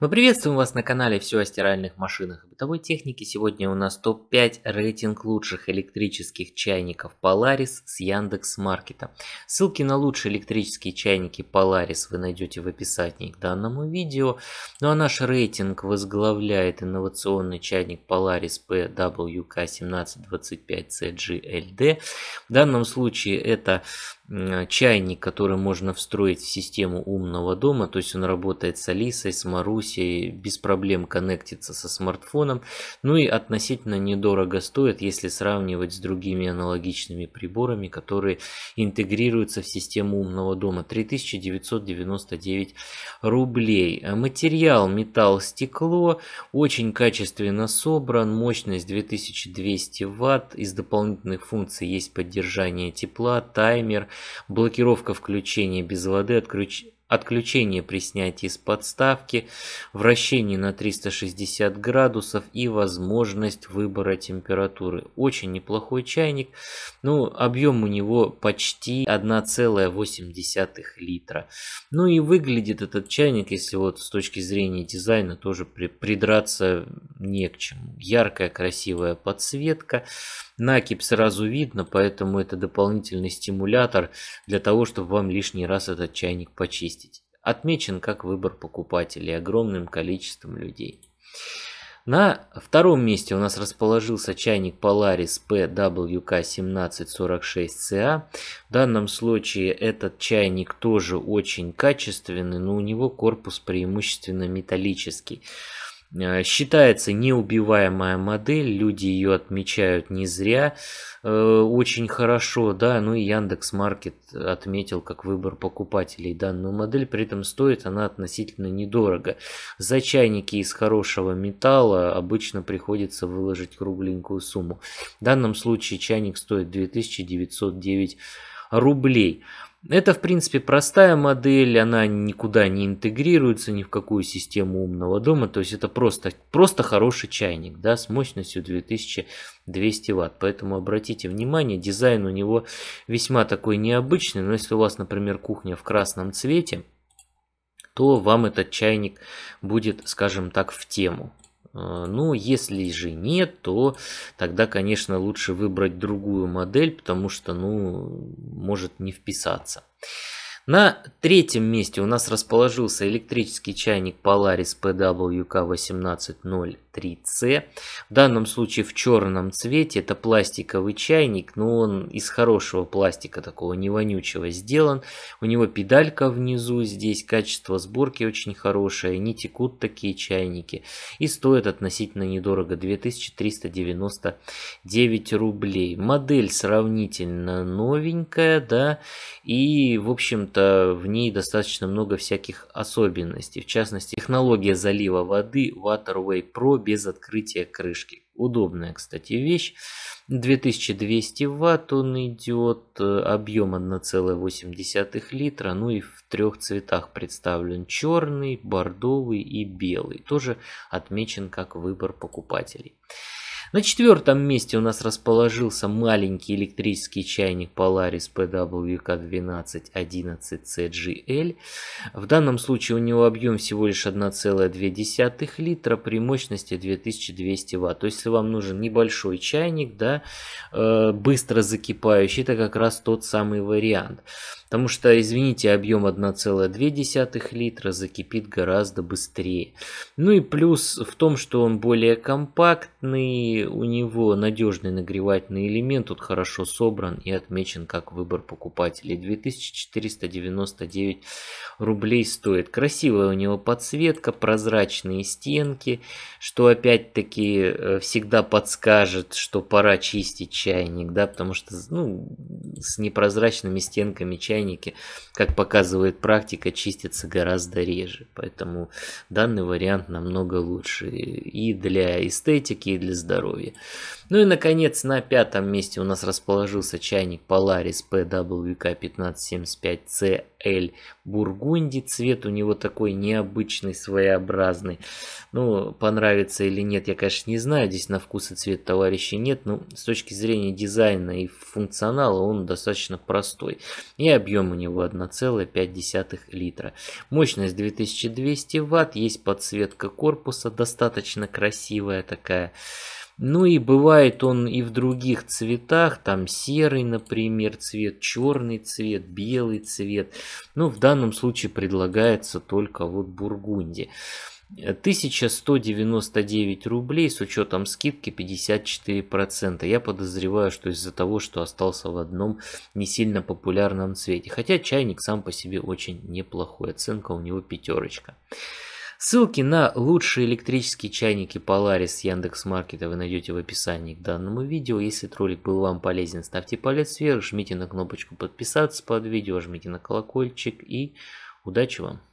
Мы приветствуем вас на канале «Все о стиральных машинах и бытовой технике». Сегодня у нас топ-5 рейтинг лучших электрических чайников Polaris с Яндекс Маркета. Ссылки на лучшие электрические чайники Polaris вы найдете в описании к данному видео. Ну а наш рейтинг возглавляет инновационный чайник Polaris PWK 1725CGLD. В данном случае это чайник, который можно встроить в систему умного дома, то есть он работает с Алисой, с Марусей, без проблем коннектится со смартфоном, ну и относительно недорого стоит, если сравнивать с другими аналогичными приборами, которые интегрируются в систему умного дома, 3999 рублей. Материал металл, стекло, очень качественно собран, мощность 2200 ватт, из дополнительных функций есть поддержание тепла, таймер, блокировка включения без воды, отключ... отключение при снятии с подставки, вращение на 360 градусов и возможность выбора температуры. Очень неплохой чайник, ну объем у него почти 1,8 литра. Ну и выглядит этот чайник, если вот с точки зрения дизайна тоже при... придраться не к чему. Яркая, красивая подсветка. Накипь сразу видно, поэтому это дополнительный стимулятор для того, чтобы вам лишний раз этот чайник почистить. Отмечен как выбор покупателей огромным количеством людей. На втором месте у нас расположился чайник Polaris PWK1746CA. А. В данном случае этот чайник тоже очень качественный, но у него корпус преимущественно металлический. Э, считается неубиваемая модель, люди ее отмечают не зря, э, очень хорошо, да, ну и Яндекс Маркет отметил как выбор покупателей данную модель, при этом стоит она относительно недорого. За чайники из хорошего металла обычно приходится выложить кругленькую сумму. В данном случае чайник стоит 2909 рублей. Это, в принципе, простая модель, она никуда не интегрируется ни в какую систему умного дома, то есть это просто, просто хороший чайник, да, с мощностью 2200 ватт, поэтому обратите внимание, дизайн у него весьма такой необычный, но если у вас, например, кухня в красном цвете, то вам этот чайник будет, скажем так, в тему. А, но если же нет, то тогда, конечно, лучше выбрать другую модель, потому что, ну, может не вписаться. На третьем месте у нас расположился электрический чайник Polaris PWK1801 3C. В данном случае в черном цвете это пластиковый чайник, но он из хорошего пластика, такого не вонючего сделан. У него педалька внизу, здесь качество сборки очень хорошее, не текут такие чайники. И стоит относительно недорого, 2399 рублей. Модель сравнительно новенькая, да, и в общем-то в ней достаточно много всяких особенностей. В частности, технология залива воды Waterway Pro без открытия крышки. Удобная, кстати, вещь. 2200 ватт он идет, объем 1,8 литра, ну и в трех цветах представлен. Черный, бордовый и белый. Тоже отмечен как выбор покупателей. На четвертом месте у нас расположился маленький электрический чайник Polaris PWK1211CGL. В данном случае у него объем всего лишь 1,2 литра при мощности 2200 Вт. То есть, если вам нужен небольшой чайник, да, э, быстро закипающий, это как раз тот самый вариант. Потому что, извините, объем 1,2 литра закипит гораздо быстрее. Ну и плюс в том, что он более компактный, у него надежный нагревательный элемент, тут хорошо собран и отмечен как выбор покупателей. 2499 рублей стоит. Красивая у него подсветка, прозрачные стенки, что опять-таки э, всегда подскажет, что пора чистить чайник, да, потому что ну, с непрозрачными стенками чайник чайники, как показывает практика, чистится гораздо реже. Поэтому данный вариант намного лучше и для эстетики, и для здоровья. Ну и, наконец, на пятом месте у нас расположился чайник Polaris PWK1575CL Бургунди. Цвет у него такой необычный, своеобразный. Ну, понравится или нет, я, конечно, не знаю. Здесь на вкус и цвет товарищей нет. Но ну, с точки зрения дизайна и функционала он достаточно простой. И объем объем у него 1,5 литра. Мощность 2200 ватт, есть подсветка корпуса, достаточно красивая такая. Ну и бывает он и в других цветах, там серый, например, цвет, черный цвет, белый цвет. Но ну, в данном случае предлагается только вот бургунди. 1199 рублей с учетом скидки 54%. Я подозреваю, что из-за того, что остался в одном не сильно популярном цвете. Хотя чайник сам по себе очень неплохой. Оценка у него пятерочка. Ссылки на лучшие электрические чайники Polaris Яндекс.Маркета вы найдете в описании к данному видео. Если ролик был вам полезен, ставьте палец вверх, жмите на кнопочку подписаться под видео, жмите на колокольчик и удачи вам!